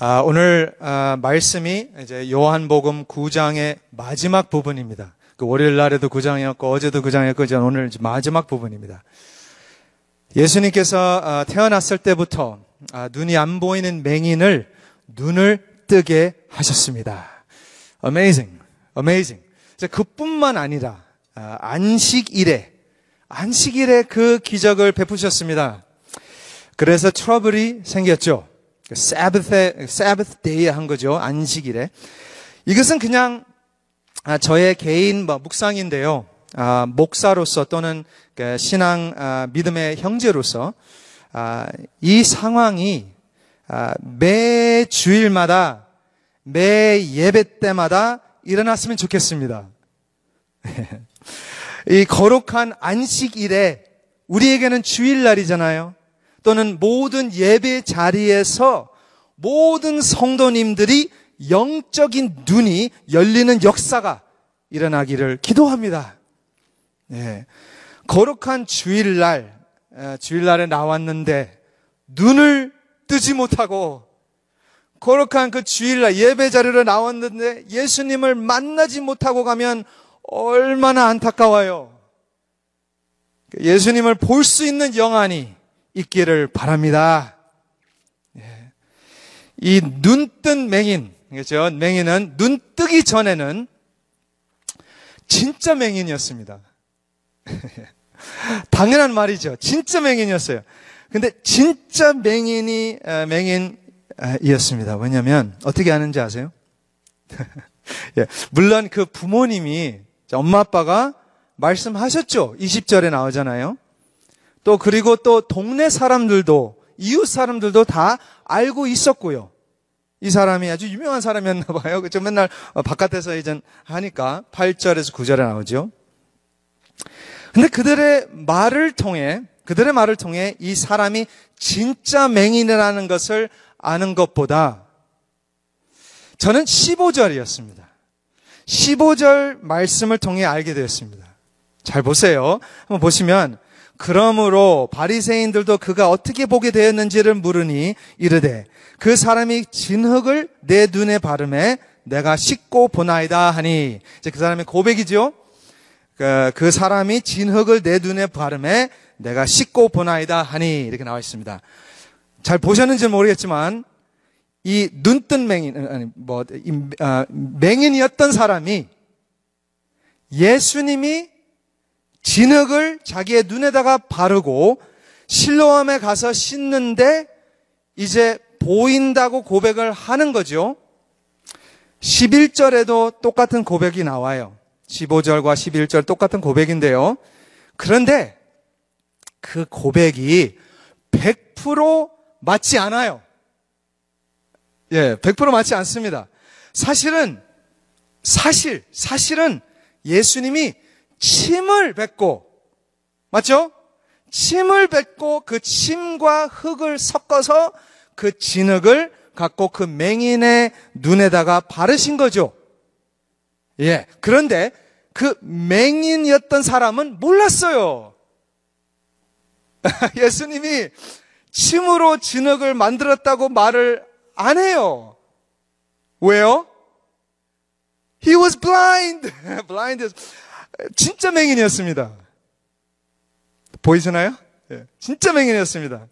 아, 오늘 아, 말씀이 이제 요한복음 9장의 마지막 부분입니다. 그 월요일 날에도 9장이었고 어제도 9장이었고 이제 오늘 이제 마지막 부분입니다. 예수님께서 아, 태어났을 때부터 아, 눈이 안 보이는 맹인을 눈을 뜨게 하셨습니다. Amazing, amazing. 그뿐만 아니라 아, 안식일에 안식일에 그 기적을 베푸셨습니다. 그래서 트러블이 생겼죠. 그 Sabbath, Sabbath Day에 한 거죠. 안식일에. 이것은 그냥 아, 저의 개인 뭐 묵상인데요. 아, 목사로서 또는 그 신앙 아, 믿음의 형제로서 이 상황이 매 주일마다 매 예배 때마다 일어났으면 좋겠습니다. 이 거룩한 안식일에 우리에게는 주일날이잖아요. 또는 모든 예배 자리에서 모든 성도님들이 영적인 눈이 열리는 역사가 일어나기를 기도합니다. 예. 거룩한 주일날, 예, 주일날에 나왔는데 눈을 뜨지 못하고 거룩한 그 주일날 예배 자리로 나왔는데 예수님을 만나지 못하고 가면 얼마나 안타까워요. 그 예수님을 볼 수 있는 영안이 있기를 바랍니다. 예. 이 눈뜬 맹인, 그죠 맹인은 눈 뜨기 전에는 진짜 맹인이었습니다. 당연한 말이죠. 진짜 맹인이었어요. 근데 진짜 맹인이 아, 맹인이었습니다. 왜냐면 어떻게 아는지 아세요? 예. 물론 그 부모님이 엄마 아빠가 말씀하셨죠. 20절에 나오잖아요. 또 그리고 또 동네 사람들도 이웃 사람들도 다 알고 있었고요. 이 사람이 아주 유명한 사람이었나 봐요. 그죠? 맨날 어, 바깥에서 이제 하니까 8절에서 9절에 나오죠. 근데 그들의 말을 통해 그들의 말을 통해 이 사람이 진짜 맹인이라는 것을 아는 것보다 저는 15절이었습니다. 15절 말씀을 통해 알게 되었습니다. 잘 보세요. 한번 보시면 그러므로 바리새인들도 그가 어떻게 보게 되었는지를 물으니 이르되 그 사람이 진흙을 내 눈에 바르매 내가 씻고 보나이다 하니 이제 그 사람의 고백이죠 그, 그, 사람이 진흙을 내 눈에 바르매 내가 씻고 보나이다 하니 이렇게 나와 있습니다. 잘 보셨는지 모르겠지만 이 눈뜬 맹인 아니 뭐 아, 맹인이었던 사람이 예수님이 진흙을 자기의 눈에다가 바르고 실로암에 가서 씻는데 이제 보인다고 고백을 하는 거죠. 11절에도 똑같은 고백이 나와요. 15절과 11절 똑같은 고백인데요. 그런데 그 고백이 100% 맞지 않아요. 예, 100% 맞지 않습니다. 사실은, 사실, 사실은 예수님이 침을 뱉고 맞죠? 침을 뱉고 그 침과 흙을 섞어서 그 진흙을 갖고 그 맹인의 눈에다가 바르신 거죠. 예. 그런데 그 맹인이었던 사람은 몰랐어요. 예수님이 침으로 진흙을 만들었다고 말을 안 해요. 왜요? He was blind. blind is 진짜 맹인이었습니다. 보이시나요? 예, 진짜 맹인이었습니다.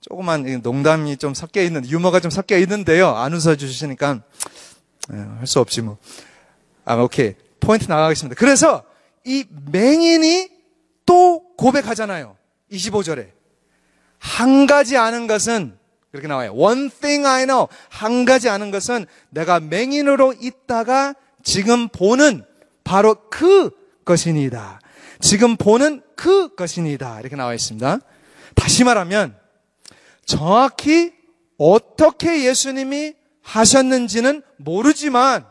조그만 농담이 좀 섞여 있는, 유머가 좀 섞여 있는데요. 안 웃어주시니까, 예, 할 수 없지 뭐. 아, 오케이. 포인트 나가겠습니다. 그래서 이 맹인이 또 고백하잖아요. 25절에. 한 가지 아는 것은 그렇게 나와요. One thing I know. 한 가지 아는 것은 내가 맹인으로 있다가 지금 보는 바로 그 것이니이다. 지금 보는 그 것이니이다. 이렇게 나와 있습니다. 다시 말하면 정확히 어떻게 예수님이 하셨는지는 모르지만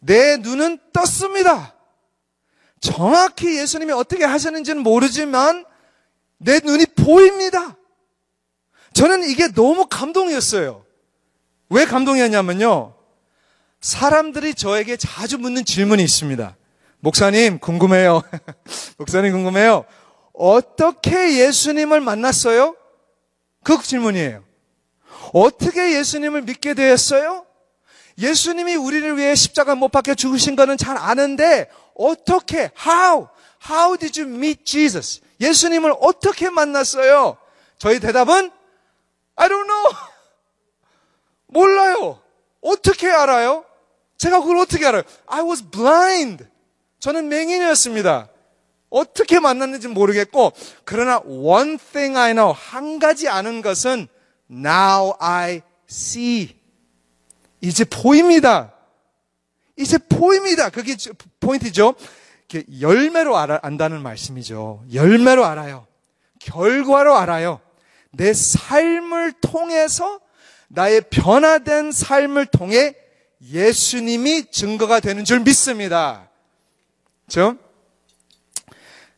내 눈은 떴습니다. 정확히 예수님이 어떻게 하셨는지는 모르지만 내 눈이 보입니다. 저는 이게 너무 감동이었어요. 왜 감동이었냐면요. 사람들이 저에게 자주 묻는 질문이 있습니다. 목사님 궁금해요. 목사님 궁금해요. 어떻게 예수님을 만났어요? 그 질문이에요. 어떻게 예수님을 믿게 되었어요? 예수님이 우리를 위해 십자가 못 박혀 죽으신 거는 잘 아는데 어떻게 how how did you meet Jesus? 예수님을 어떻게 만났어요? 저희 대답은 I don't know. 몰라요. 어떻게 알아요? 제가 그걸 어떻게 알아요? I was blind. 저는 맹인이었습니다. 어떻게 만났는지 모르겠고, 그러나 one thing I know, 한 가지 아는 것은 now I see. 이제 보입니다. 이제 보입니다. 그게 포인트죠. 열매로 알아, 안다는 말씀이죠. 열매로 알아요. 결과로 알아요. 내 삶을 통해서 나의 변화된 삶을 통해 예수님이 증거가 되는 줄 믿습니다. 그렇죠?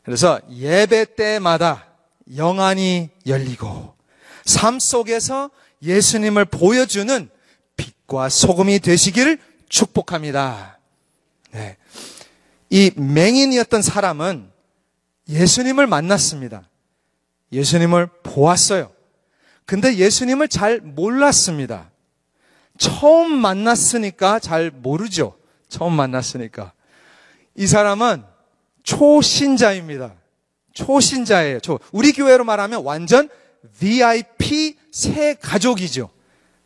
그래서 예배 때마다 영안이 열리고 삶 속에서 예수님을 보여주는 빛과 소금이 되시기를 축복합니다. 네. 이 맹인이었던 사람은 예수님을 만났습니다. 예수님을 보았어요. 근데 예수님을 잘 몰랐습니다. 처음 만났으니까 잘 모르죠. 처음 만났으니까. 이 사람은 초신자입니다. 초신자예요. 초. 우리 교회로 말하면 완전 VIP 새 가족이죠.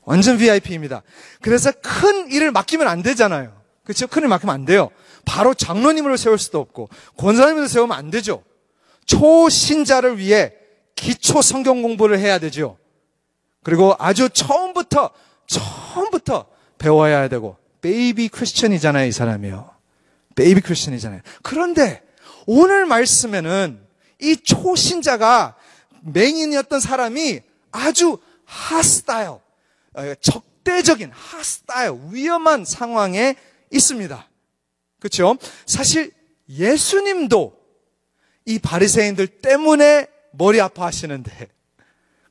완전 VIP입니다. 그래서 큰 일을 맡기면 안 되잖아요. 그렇죠? 큰 일 맡기면 안 돼요. 바로 장로님으로 세울 수도 없고 권사님으로 세우면 안 되죠. 초신자를 위해 기초 성경 공부를 해야 되죠. 그리고 아주 처음부터 처음부터 배워야 되고 베이비 크리스천이잖아요, 이 사람이요. 베이비 크리스천이잖아요. 그런데 오늘 말씀에는 이 초신자가 맹인이었던 사람이 아주 하스타일, 어, 적대적인 하스타일, 위험한 상황에 있습니다. 그렇죠? 사실 예수님도 이 바리새인들 때문에 머리 아파하시는데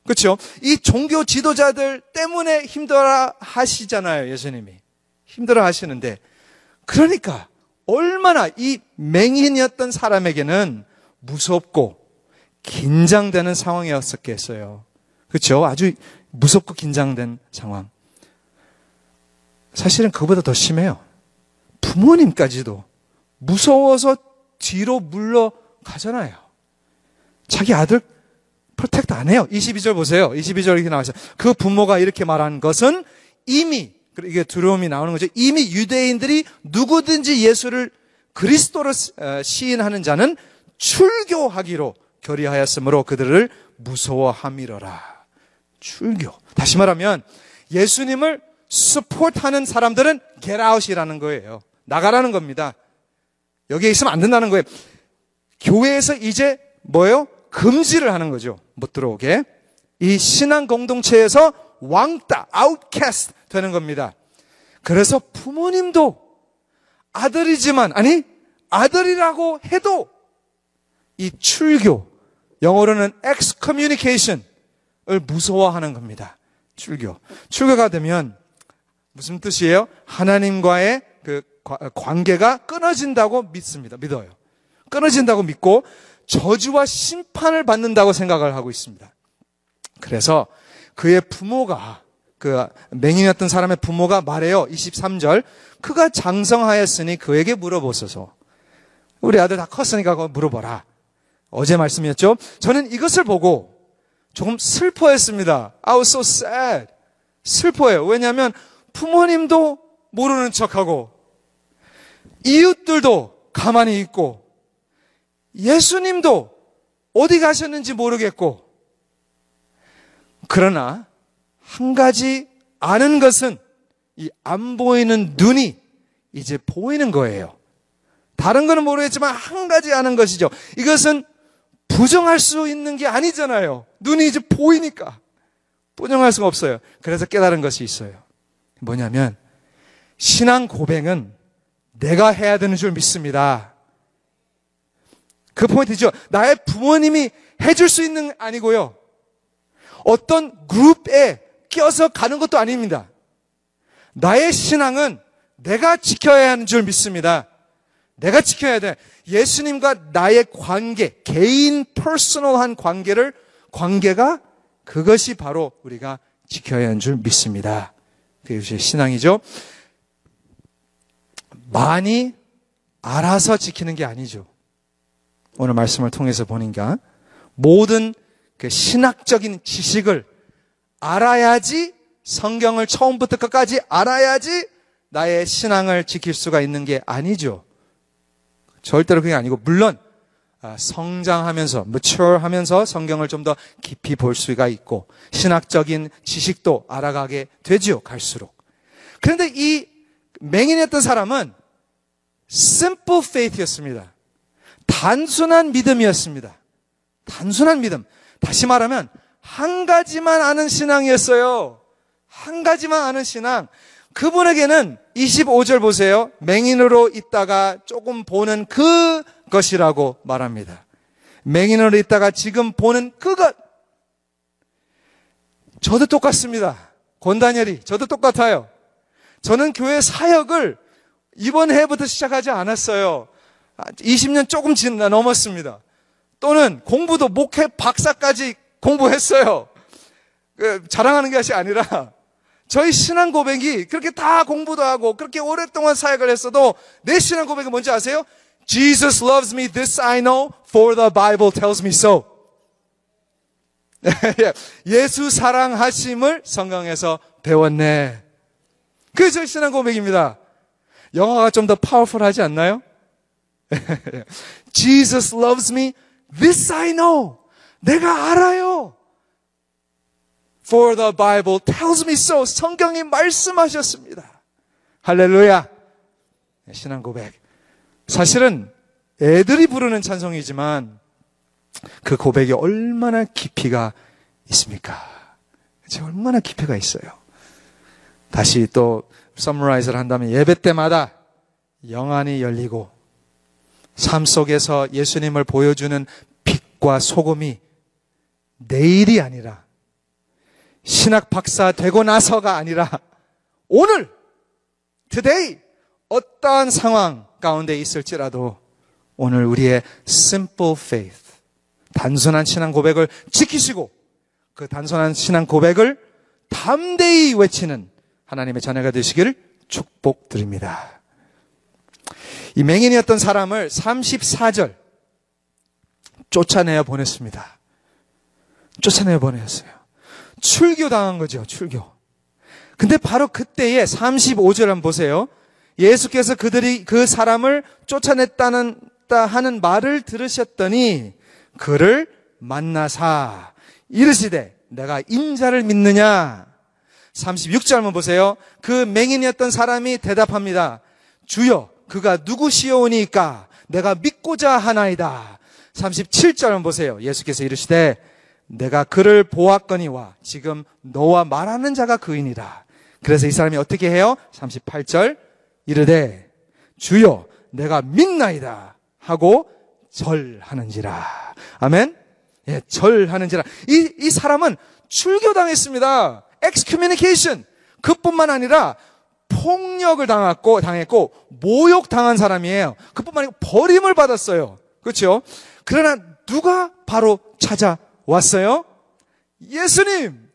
그렇죠? 이 종교 지도자들 때문에 힘들어 하시잖아요, 예수님이. 힘들어 하시는데 그러니까 얼마나 이 맹인이었던 사람에게는 무섭고 긴장되는 상황이었었겠어요. 그렇죠? 아주 무섭고 긴장된 상황. 사실은 그보다 더 심해요. 부모님까지도 무서워서 뒤로 물러가잖아요. 자기 아들 프로텍트 안 해요. 22절 보세요. 22절 이렇게 나와있어요. 그 부모가 이렇게 말한 것은 이미 이게 두려움이 나오는 거죠. 이미 유대인들이 누구든지 예수를 그리스도로 어, 시인하는 자는 출교하기로 결의하였으므로 그들을 무서워함이러라. 출교. 다시 말하면 예수님을 스포트하는 사람들은 겟아웃이라는 거예요. 나가라는 겁니다. 여기에 있으면 안 된다는 거예요. 교회에서 이제 뭐예요? 금지를 하는 거죠. 못 들어오게. 이 신앙 공동체에서 왕따, 아웃캐스트, 되는 겁니다. 그래서 부모님도 아들이지만, 아니, 아들이라고 해도 이 출교, 영어로는 excommunication을 무서워하는 겁니다. 출교. 출교가 되면 무슨 뜻이에요? 하나님과의 그 관계가 끊어진다고 믿습니다. 믿어요. 끊어진다고 믿고 저주와 심판을 받는다고 생각을 하고 있습니다. 그래서 그의 부모가 그 맹인이었던 사람의 부모가 말해요. 23절. 그가 장성하였으니 그에게 물어보소서. 우리 아들 다 컸으니까 그거 물어봐라. 어제 말씀이었죠. 저는 이것을 보고 조금 슬퍼했습니다. I was so sad. 슬퍼해요. 왜냐하면 부모님도 모르는 척하고 이웃들도 가만히 있고 예수님도 어디 가셨는지 모르겠고 그러나 한 가지 아는 것은 이 안 보이는 눈이 이제 보이는 거예요. 다른 거는 모르겠지만 한 가지 아는 것이죠. 이것은 부정할 수 있는 게 아니잖아요. 눈이 이제 보이니까. 부정할 수가 없어요. 그래서 깨달은 것이 있어요. 뭐냐면, 신앙 고백은 내가 해야 되는 줄 믿습니다. 그 포인트죠. 나의 부모님이 해줄 수 있는 아니고요. 어떤 그룹에 껴서 가는 것도 아닙니다. 나의 신앙은 내가 지켜야 하는 줄 믿습니다. 내가 지켜야 돼. 예수님과 나의 관계, 개인 퍼스널한 관계를 관계가 그것이 바로 우리가 지켜야 하는 줄 믿습니다. 그게 신앙이죠. 많이 알아서 지키는 게 아니죠. 오늘 말씀을 통해서 보니까 모든 그 신학적인 지식을 알아야지 성경을 처음부터 끝까지 알아야지 나의 신앙을 지킬 수가 있는 게 아니죠. 절대로 그게 아니고 물론 아, 성장하면서 mature하면서 성경을 좀 더 깊이 볼 수가 있고 신학적인 지식도 알아가게 되지요 갈수록. 그런데 이 맹인했던 사람은 simple faith였습니다. 단순한 믿음이었습니다. 단순한 믿음. 다시 말하면 한 가지만 아는 신앙이었어요. 한 가지만 아는 신앙. 그분에게는 25절 보세요. 맹인으로 있다가 조금 보는 그 것이라고 말합니다. 맹인으로 있다가 지금 보는 그것. 저도 똑같습니다. 권다니엘이 저도 똑같아요. 저는 교회 사역을 이번 해부터 시작하지 않았어요. 20년 조금 지나 넘었습니다. 또는 공부도 목회 박사까지 공부했어요. 그, 자랑하는 것이 아니라 저희 신앙 고백이 그렇게 다 공부도 하고 그렇게 오랫동안 사역을 했어도 내 신앙 고백이 뭔지 아세요? Jesus loves me, this I know, for the Bible tells me so. 예, 예수 사랑하심을 성경에서 배웠네. 그게 저희 신앙 고백입니다. 영어가 좀 더 파워풀하지 않나요? 예, 예. Jesus loves me, this I know. 내가 알아요. For the Bible tells me so. 성경이 말씀하셨습니다. 할렐루야. 네, 신앙 고백. 사실은 애들이 부르는 찬송이지만 그 고백이 얼마나 깊이가 있습니까? 얼마나 깊이가 있어요. 다시 또 서머라이즈를 한다면 예배 때마다 영안이 열리고 삶 속에서 예수님을 보여주는 빛과 소금이 내일이 아니라 신학 박사 되고 나서가 아니라 오늘 today 어떠한 상황 가운데 있을지라도 오늘 우리의 simple faith 단순한 신앙 고백을 지키시고 그 단순한 신앙 고백을 담대히 외치는 하나님의 자녀가 되시기를 축복드립니다. 이 맹인이었던 사람을 34절 쫓아내어 보냈습니다. 쫓아내보냈어요. 출교당한 거죠, 출교. 근데 바로 그때에 35절 한번 보세요. 예수께서 그들이 그 사람을 쫓아냈다는 하는 말을 들으셨더니 그를 만나사 이르시되 내가 인자를 믿느냐 36절 한번 보세요. 그 맹인이었던 사람이 대답합니다. 주여 그가 누구시오니까 내가 믿고자 하나이다. 37절 한번 보세요. 예수께서 이르시되 내가 그를 보았거니와 지금 너와 말하는 자가 그인이다 그래서 이 사람이 어떻게 해요? 38절 이르되 주여 내가 믿나이다 하고 절하는지라. 아멘. 예, 절하는지라. 이 이 사람은 출교당했습니다. 엑스큐미니케이션. 그뿐만 아니라 폭력을 당했고 당했고 모욕 당한 사람이에요. 그뿐만 아니고 버림을 받았어요. 그렇죠? 그러나 누가 바로 찾아 왔어요? 예수님!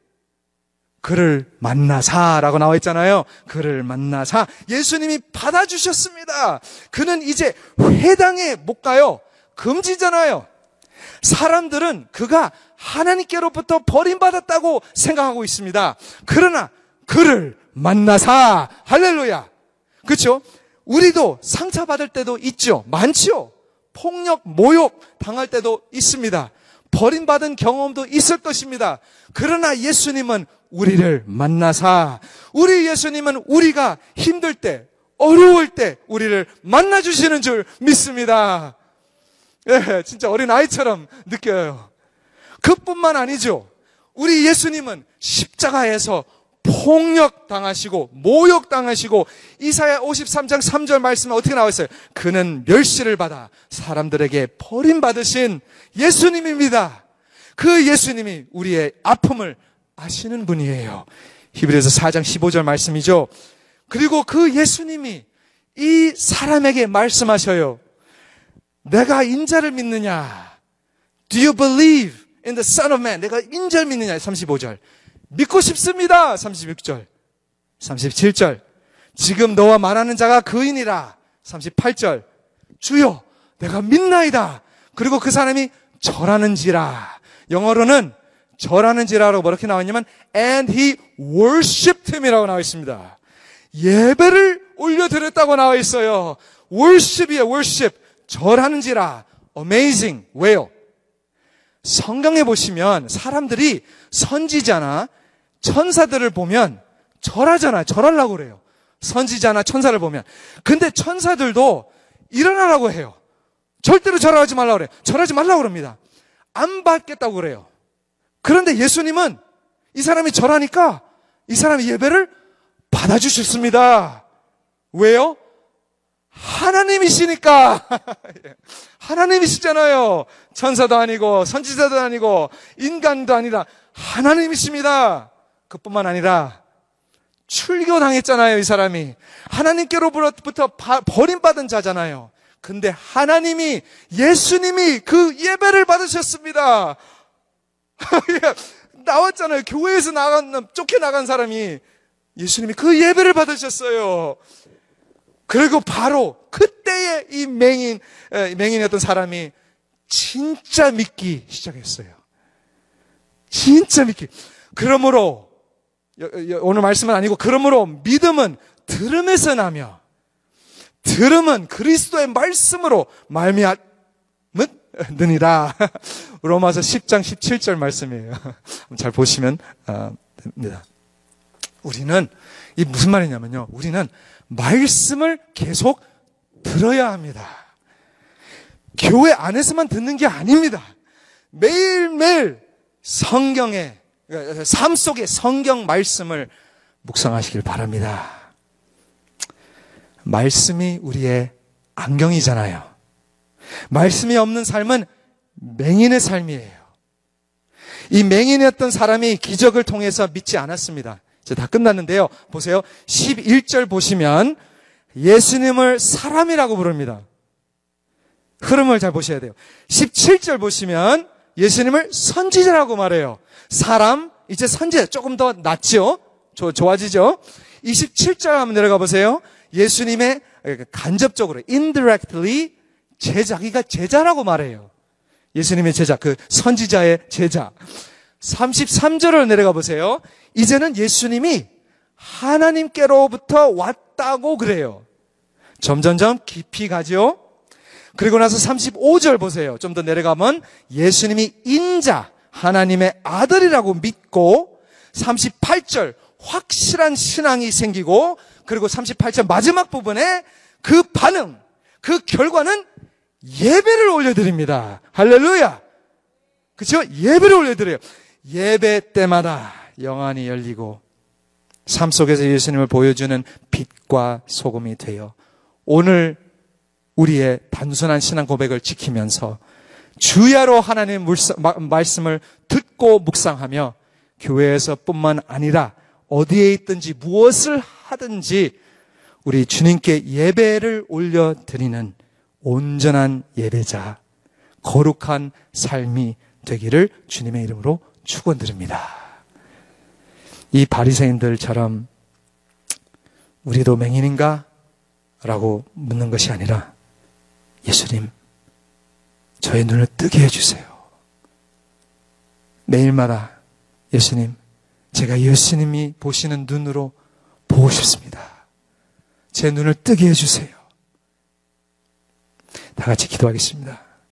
그를 만나사라고 나와 있잖아요. 그를 만나사. 예수님이 받아주셨습니다. 그는 이제 회당에 못 가요. 금지잖아요. 사람들은 그가 하나님께로부터 버림받았다고 생각하고 있습니다. 그러나 그를 만나사. 할렐루야. 그렇죠? 우리도 상처받을 때도 있죠. 많지요. 폭력, 모욕 당할 때도 있습니다. 버림받은 경험도 있을 것입니다. 그러나 예수님은 우리를 만나사 우리 예수님은 우리가 힘들 때 어려울 때 우리를 만나 주시는 줄 믿습니다. 예, 진짜 어린 아이처럼 느껴요. 그뿐만 아니죠. 우리 예수님은 십자가에서 폭력당하시고 모욕당하시고 이사야 53장 3절 말씀은 어떻게 나와 있어요? 그는 멸시를 받아 사람들에게 버림받으신 예수님입니다. 그 예수님이 우리의 아픔을 아시는 분이에요. 히브리서 4장 15절 말씀이죠. 그리고 그 예수님이 이 사람에게 말씀하셔요. 내가 인자를 믿느냐? Do you believe in the Son of Man? 내가 인자를 믿느냐? 35절. 믿고 싶습니다. 36절. 37절. 지금 너와 말하는 자가 그인이라. 38절. 주여, 내가 믿나이다. 그리고 그 사람이 절하는지라. 영어로는 절하는지라라고 뭐렇게 나왔냐면 and he worshipped him이라고 나와 있습니다. 예배를 올려드렸다고 나와 있어요. worship이에요, worship. 절하는지라. amazing. 왜요? 성경에 보시면 사람들이 선지자나 천사들을 보면 절하잖아요. 절하려고 그래요. 선지자나 천사를 보면. 근데 천사들도 일어나라고 해요. 절대로 절하지 말라고 그래요. 절하지 말라고 그럽니다. 안 받겠다고 그래요. 그런데 예수님은 이 사람이 절하니까 이 사람이 예배를 받아주셨습니다. 왜요? 하나님이시니까. 하나님이시잖아요. 천사도 아니고, 선지자도 아니고, 인간도 아니라 하나님이십니다. 그뿐만 아니라 출교당했잖아요, 이 사람이. 하나님께로부터 버림받은 자잖아요. 근데 하나님이, 예수님이 그 예배를 받으셨습니다. 나왔잖아요. 교회에서 나간, 쫓겨나간 사람이 예수님이 그 예배를 받으셨어요. 그리고 바로 그때의 이 맹인, 맹인이었던 사람이 진짜 믿기 시작했어요. 진짜 믿기. 그러므로 오늘 말씀은 아니고 그러므로 믿음은 들음에서 나며 들음은 그리스도의 말씀으로 말미암느니라 로마서 10장 17절 말씀이에요. 잘 보시면 아, 됩니다. 우리는 이 무슨 말이냐면요. 우리는 말씀을 계속 들어야 합니다. 교회 안에서만 듣는 게 아닙니다. 매일매일 성경에 그러니까 삶 속에 성경 말씀을 묵상하시길 바랍니다. 말씀이 우리의 안경이잖아요. 말씀이 없는 삶은 맹인의 삶이에요. 이 맹인이었던 사람이 기적을 통해서 믿지 않았습니다. 이제 다 끝났는데요. 보세요. 11절 보시면 예수님을 사람이라고 부릅니다. 흐름을 잘 보셔야 돼요. 17절 보시면 예수님을 선지자라고 말해요. 사람, 이제 선지자 조금 더 낫죠? 조, 좋아지죠? 27절 한번 내려가 보세요. 예수님의 간접적으로, indirectly, 제자, 기가 제자라고 말해요. 예수님의 제자, 그 선지자의 제자. 33절을 내려가 보세요. 이제는 예수님이 하나님께로부터 왔다고 그래요. 점점점 깊이 가죠? 그리고 나서 35절 보세요. 좀 더 내려가면 예수님이 인자, 하나님의 아들이라고 믿고 38절 확실한 신앙이 생기고 그리고 38절 마지막 부분에 그 반응, 그 결과는 예배를 올려드립니다. 할렐루야! 그죠? 예배를 올려드려요. 예배 때마다 영안이 열리고 삶 속에서 예수님을 보여주는 빛과 소금이 되어 오늘 우리의 단순한 신앙 고백을 지키면서 주야로 하나님 말씀을 듣고 묵상하며 교회에서뿐만 아니라 어디에 있든지 무엇을 하든지 우리 주님께 예배를 올려드리는 온전한 예배자, 거룩한 삶이 되기를 주님의 이름으로 축원드립니다. 이 바리새인들처럼 우리도 맹인인가? 라고 묻는 것이 아니라 예수님, 저의 눈을 뜨게 해주세요. 매일마다 예수님, 제가 예수님이 보시는 눈으로 보고 싶습니다. 제 눈을 뜨게 해주세요. 다 같이 기도하겠습니다.